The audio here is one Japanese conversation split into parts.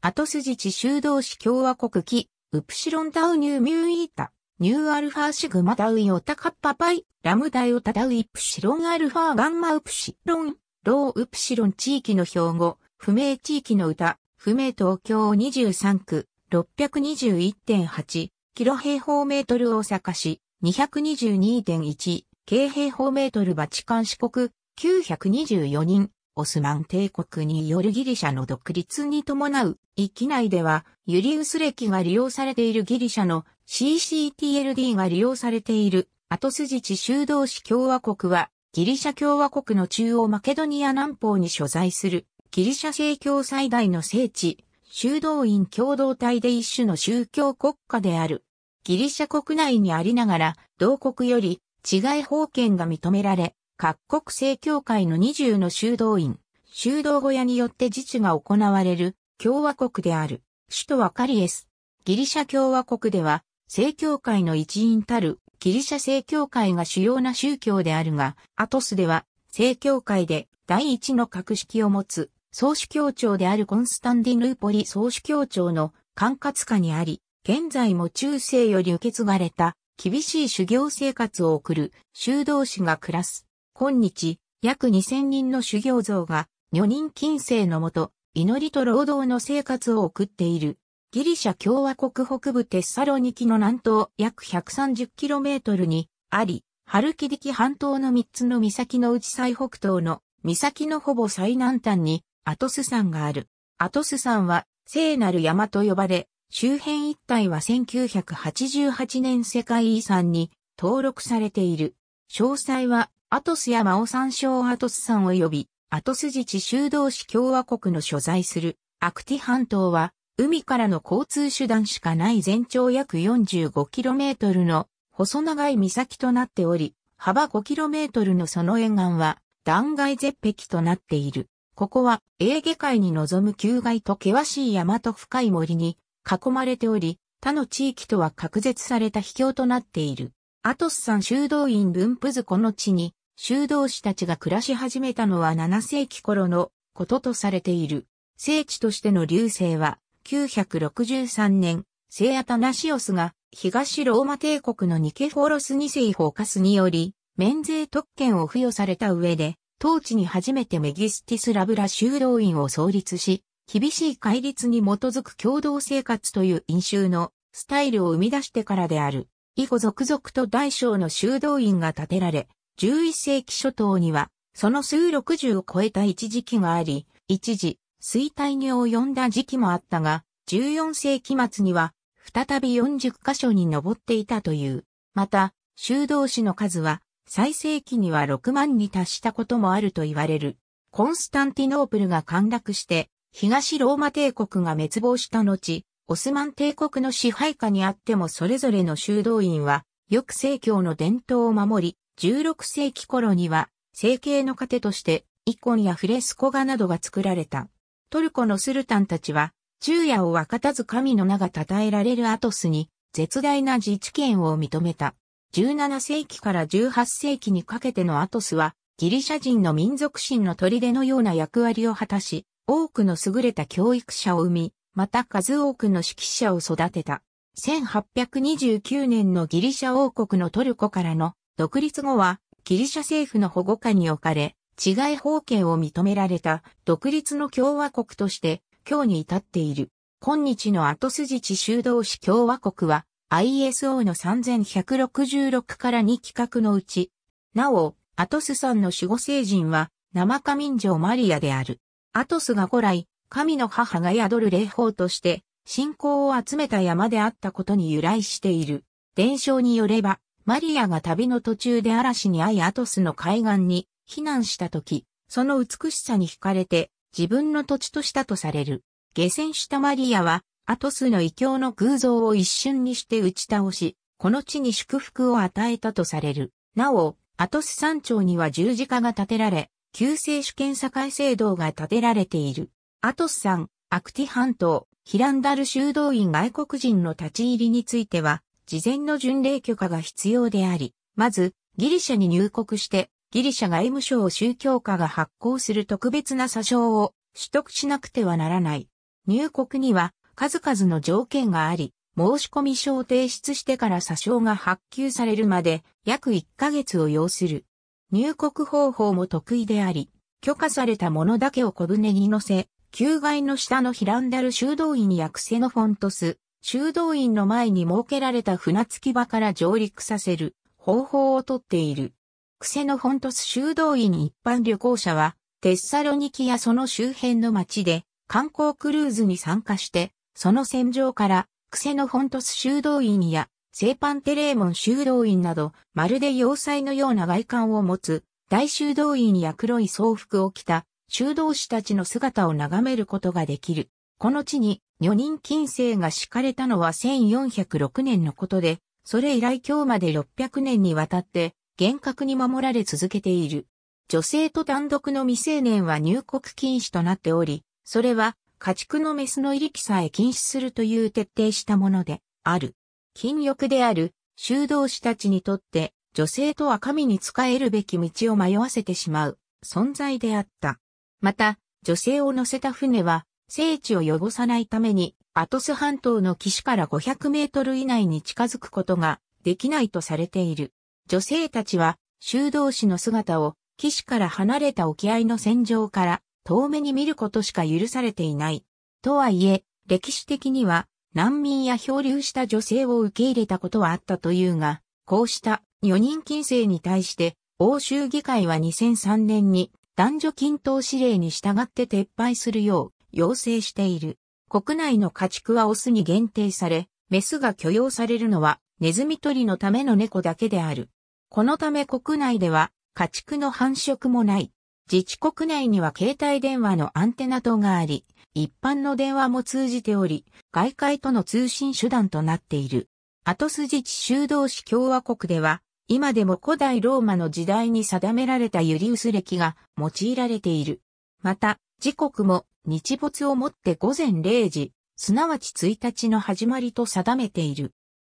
後筋地修道士共和国期、ウプシロンタウニューミューイータ、ニューアルファシグマダウイオタカッパパイ、ラムダイオタダウイプシロンアルファガンマウプシロン、ローウプシロン地域の標語、不明地域の歌、不明東京23区、621.8キロ平方メートル大阪市、222.1京平方メートルバチカン四国、924人、オスマン帝国によるギリシャの独立に伴う、域内では、ユリウス歴が利用されているギリシャの CCTLD が利用されている、後筋地修道士共和国は、ギリシャ共和国の中央マケドニア南方に所在する、ギリシャ正教最大の聖地、修道院共同体で一種の宗教国家である。ギリシャ国内にありながら、同国より違い封権が認められ、各国正教会の20の修道院、修道小屋によって自治が行われる共和国である。首都はカリエス。ギリシャ共和国では、正教会の一員たるギリシャ正教会が主要な宗教であるが、アトスでは正教会で第一の格式を持つ総主教長であるコンスタンディヌーポリ総主教長の管轄下にあり、現在も中世より受け継がれた厳しい修行生活を送る修道士が暮らす今日、約2000人の修行像が、女人禁制のもと、祈りと労働の生活を送っている。ギリシャ共和国北部テッサロニキの南東約 130km にあり、ハルキディキ半島の3つの岬のうち最北東の岬のほぼ最南端にアトス山がある。アトス山は聖なる山と呼ばれ、周辺一帯は1988年世界遺産に登録されている。詳細はアトスやマオ山椒アトス山及び、アトス自治修道士共和国の所在する、アクティ半島は、海からの交通手段しかない全長約 45km の細長い岬となっており、幅 5km のその沿岸は断崖絶壁となっている。ここはエーゲ海に望む旧街と険しい山と深い森に囲まれており、他の地域とは隔絶された秘境となっている。アトス山修道院分布図この地に修道士たちが暮らし始めたのは7世紀頃のこととされている。聖地としての流星は、963年、聖アタナシオスが東ローマ帝国のニケフォロス2世フォーカスにより、免税特権を付与された上で、当地に初めてメギスティスラブラ修道院を創立し、厳しい戒律に基づく共同生活という飲酒のスタイルを生み出してからである。以後続々と大小の修道院が建てられ、11世紀初頭には、その数60を超えた一時期があり、一時、衰退に及んだ時期もあったが、14世紀末には、再び40箇所に上っていたという。また、修道士の数は、最盛期には6万に達したこともあると言われる。コンスタンティノープルが陥落して、東ローマ帝国が滅亡した後、オスマン帝国の支配下にあってもそれぞれの修道院は、よく正教の伝統を守り、16世紀頃には、成形の糧として、イコンやフレスコ画などが作られた。トルコのスルタンたちは、昼夜を分かたず神の名が称えられるアトスに、絶大な自治権を認めた。17世紀から18世紀にかけてのアトスは、ギリシャ人の民族心の砦のような役割を果たし、多くの優れた教育者を生み、また数多くの指揮者を育てた。1829年のギリシャ王国のトルコからの独立後はギリシャ政府の保護下に置かれ、治外法権を認められた独立の共和国として今日に至っている。今日の後筋地修道士共和国は ISO の3166から2規格のうち、なお、アトスさんの守護聖人は生花民女マリアである。アトスが古来、神の母が宿る霊法として、信仰を集めた山であったことに由来している。伝承によれば、マリアが旅の途中で嵐に遭いアトスの海岸に避難した時、その美しさに惹かれて自分の土地としたとされる。下船したマリアはアトスの異教の偶像を一瞬にして打ち倒し、この地に祝福を与えたとされる。なお、アトス山頂には十字架が建てられ、救世主権境聖堂が建てられている。アトス山、アクティ半島、ヒランダル修道院外国人の立ち入りについては、事前の巡礼許可が必要であり、まず、ギリシャに入国して、ギリシャ外務省宗教課が発行する特別な詐称を取得しなくてはならない。入国には数々の条件があり、申込書を提出してから詐称が発給されるまで約1ヶ月を要する。入国方法も得意であり、許可されたものだけを小舟に乗せ、旧外の下のヒランダル修道院にアクセノフォントス、修道院の前に設けられた船着き場から上陸させる方法をとっている。クセノフォントス修道院一般旅行者は、テッサロニキやその周辺の町で観光クルーズに参加して、その戦場からクセノフォントス修道院やセーパンテレーモン修道院など、まるで要塞のような外観を持つ大修道院や黒い装服を着た修道士たちの姿を眺めることができる。この地に女人禁制が敷かれたのは1406年のことで、それ以来今日まで600年にわたって厳格に守られ続けている。女性と単独の未成年は入国禁止となっており、それは家畜のメスの入り機さえ禁止するという徹底したものである。禁欲である修道士たちにとって女性とは神に仕えるべき道を迷わせてしまう存在であった。また、女性を乗せた船は聖地を汚さないために、アトス半島の岸から500メートル以内に近づくことができないとされている。女性たちは、修道士の姿を、岸から離れた沖合の戦場から、遠目に見ることしか許されていない。とはいえ、歴史的には、難民や漂流した女性を受け入れたことはあったというが、こうした女人禁制に対して、欧州議会は2003年に男女均等指令に従って撤廃するよう要請している。国内の家畜はオスに限定され、メスが許容されるのはネズミ捕りのための猫だけである。このため国内では家畜の繁殖もない。自治国内には携帯電話のアンテナ等があり、一般の電話も通じており、外界との通信手段となっている。アトス自治修道士共和国では、今でも古代ローマの時代に定められたユリウス歴が用いられている。また、自国も日没をもって午前0時、すなわち1日の始まりと定めている。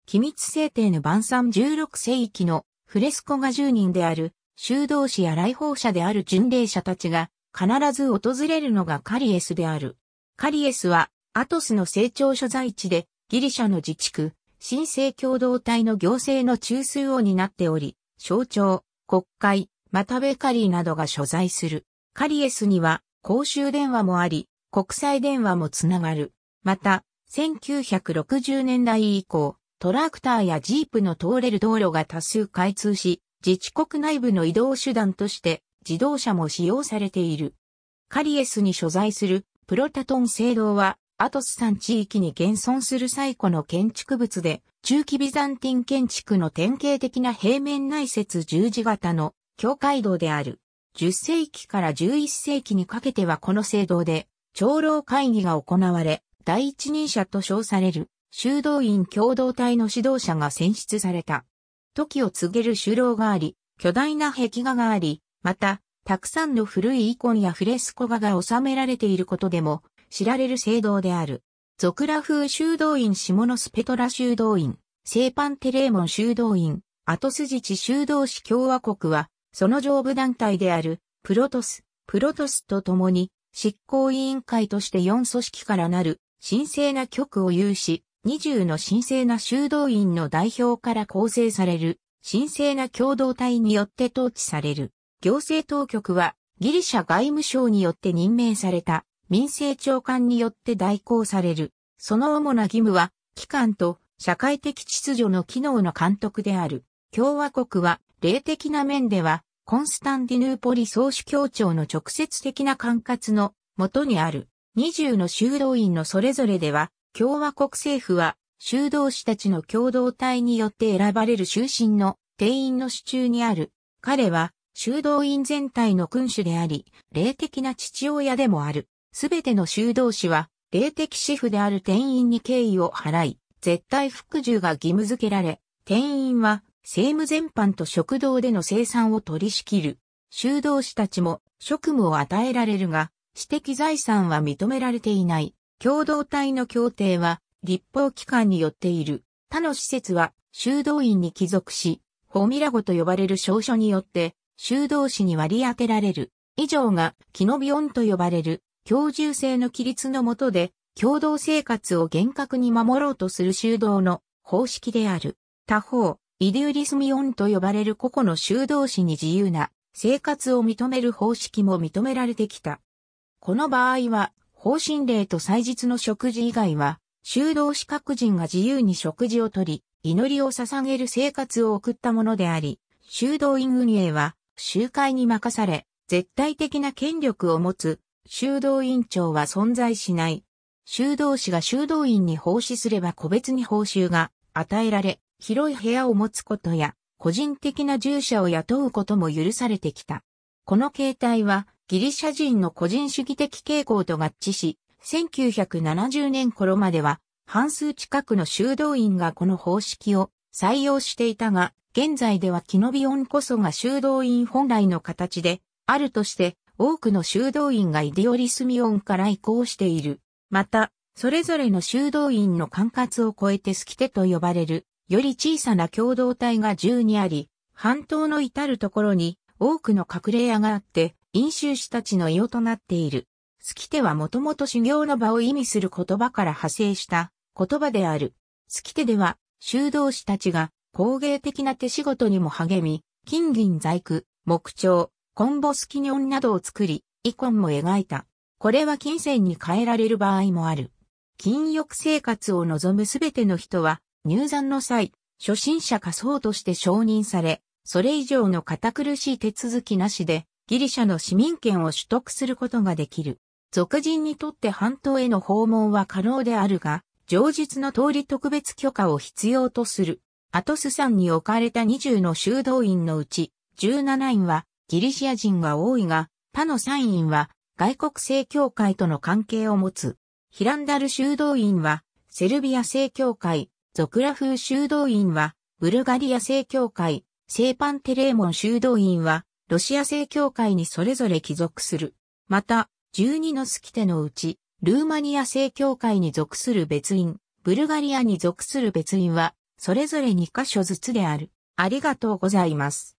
機密制定の晩餐16世紀のフレスコが10人である修道士や来訪者である巡礼者たちが必ず訪れるのがカリエスである。カリエスはアトスの成長所在地でギリシャの自治区、新生共同体の行政の中枢を担っており、省庁、国会、またベカリーなどが所在する。カリエスには公衆電話もあり、国際電話もつながる。また、1960年代以降、トラクターやジープの通れる道路が多数開通し、自治国内部の移動手段として自動車も使用されている。カリエスに所在するプロタトン聖堂は、アトス山地域に現存する最古の建築物で、中期ビザンティン建築の典型的な平面内接十字型の境界道である。10世紀から11世紀にかけてはこの聖堂で、長老会議が行われ、第一人者と称される、修道院共同体の指導者が選出された。時を告げる修道があり、巨大な壁画があり、また、たくさんの古いイコンやフレスコ画が収められていることでも、知られる聖堂である。ゾクラ風修道院下スペトラ修道院、聖パンテレーモン修道院、後筋地修道士共和国は、その上部団体である、プロトス、プロトスと共に、執行委員会として4組織からなる、神聖な局を有し、20の神聖な修道院の代表から構成される、神聖な共同体によって統治される。行政当局は、ギリシャ外務省によって任命された、民政長官によって代行される。その主な義務は、機関と社会的秩序の機能の監督である。共和国は霊的な面では、コンスタンディヌーポリ総主教庁の直接的な管轄の元にある20の修道院のそれぞれでは、共和国政府は修道士たちの共同体によって選ばれる終身の定員の支柱にある。彼は修道院全体の君主であり、霊的な父親でもある。すべての修道士は、霊的主婦である定員に敬意を払い、絶対服従が義務付けられ、定員は政務全般と食堂での生産を取り仕切る。修道士たちも職務を与えられるが、私的財産は認められていない。共同体の協定は立法機関によっている。他の施設は修道院に帰属し、ホミラゴと呼ばれる証書によって修道士に割り当てられる。以上がキノビオンと呼ばれる共授制の規律の下で共同生活を厳格に守ろうとする修道の方式である。他方、イデュリスミオンと呼ばれる個々の修道士に自由な生活を認める方式も認められてきた。この場合は、方針令と祭日の食事以外は、修道士各人が自由に食事をとり、祈りを捧げる生活を送ったものであり、修道院運営は、集会に任され、絶対的な権力を持つ、修道院長は存在しない。修道士が修道院に奉仕すれば個別に報酬が与えられ、広い部屋を持つことや、個人的な従者を雇うことも許されてきた。この形態は、ギリシャ人の個人主義的傾向と合致し、1970年頃までは、半数近くの修道院がこの方式を採用していたが、現在ではキノビオンこそが修道院本来の形で、あるとして、多くの修道院がイデオリスミオンから移行している。また、それぞれの修道院の管轄を超えてスキテと呼ばれるより小さな共同体が10にあり、半島の至るところに多くの隠れ家があって、飲酒士たちの世となっている。好き手はもともと修行の場を意味する言葉から派生した言葉である。好き手では、修道士たちが工芸的な手仕事にも励み、金銀細工、木彫、コンボスキニョンなどを作り、イコンも描いた。これは金銭に変えられる場合もある。金欲生活を望むすべての人は、入山の際、初心者仮想として承認され、それ以上の堅苦しい手続きなしで、ギリシャの市民権を取得することができる。俗人にとって半島への訪問は可能であるが、上述の通り特別許可を必要とする。アトス山に置かれた20の修道院のうち、17院はギリシア人が多いが、他の3院は外国正教会との関係を持つ。ヒランダル修道院はセルビア正教会、族ラ風修道院は、ブルガリア正教会、聖パンテレーモン修道院は、ロシア正教会にそれぞれ帰属する。また、12のスキテのうち、ルーマニア正教会に属する別院、ブルガリアに属する別院は、それぞれ2箇所ずつである。ありがとうございます。